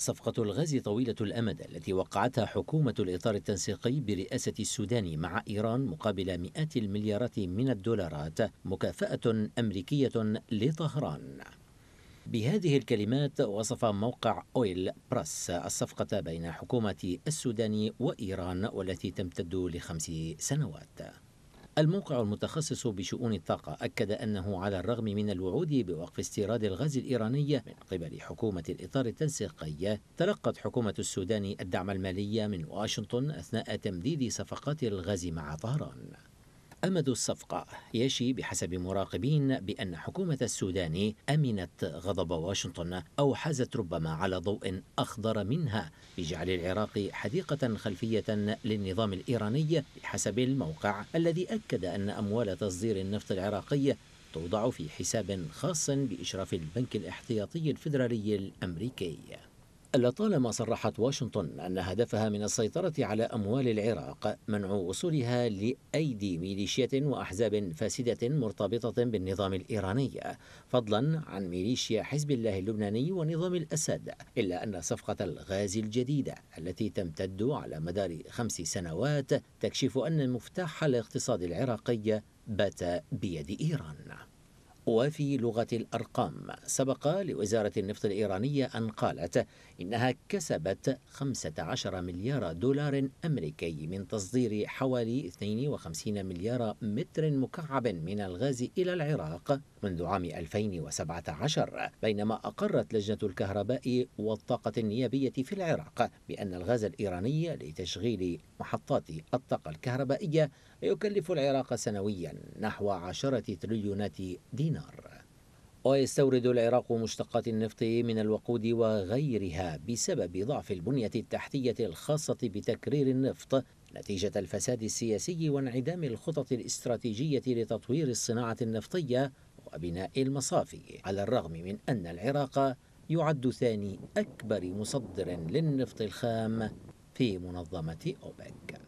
صفقة الغاز طويلة الأمد التي وقعتها حكومة الإطار التنسيقي برئاسة السودان مع إيران مقابل مئات المليارات من الدولارات مكافأة أمريكية لطهران بهذه الكلمات وصف موقع أويل براس الصفقة بين حكومة السودان وإيران والتي تمتد لخمس سنوات الموقع المتخصص بشؤون الطاقة أكد أنه على الرغم من الوعود بوقف استيراد الغاز الإيراني من قبل حكومة الإطار التنسيقي تلقت حكومة السودان الدعم المالي من واشنطن أثناء تمديد صفقات الغاز مع طهران أمد الصفقة يشي بحسب مراقبين بأن حكومة السودان أمنت غضب واشنطن أو حازت ربما على ضوء أخضر منها بجعل العراق حديقة خلفية للنظام الإيراني بحسب الموقع الذي أكد أن أموال تصدير النفط العراقي توضع في حساب خاص بإشراف البنك الاحتياطي الفيدرالي الأمريكي لطالما صرحت واشنطن أن هدفها من السيطرة على أموال العراق منع وصولها لأيدي ميليشيات وأحزاب فاسدة مرتبطة بالنظام الإيراني فضلا عن ميليشيا حزب الله اللبناني ونظام الأسد إلا أن صفقة الغاز الجديدة التي تمتد على مدار خمس سنوات تكشف أن مفتاح الاقتصاد العراقي بات بيد إيران وفي لغة الأرقام سبق لوزارة النفط الإيرانية أن قالت إنها كسبت 15 مليار دولار أمريكي من تصدير حوالي 52 مليار متر مكعب من الغاز إلى العراق منذ عام 2017 بينما أقرت لجنة الكهرباء والطاقة النيابية في العراق بأن الغاز الإيراني لتشغيل محطات الطاقة الكهربائية يكلف العراق سنويا نحو 10 تريليونات دينار دينار ويستورد العراق مشتقات النفط من الوقود وغيرها بسبب ضعف البنية التحتية الخاصة بتكرير النفط نتيجة الفساد السياسي وانعدام الخطط الاستراتيجية لتطوير الصناعة النفطية وبناء المصافي على الرغم من أن العراق يعد ثاني أكبر مصدر للنفط الخام في منظمة أوبك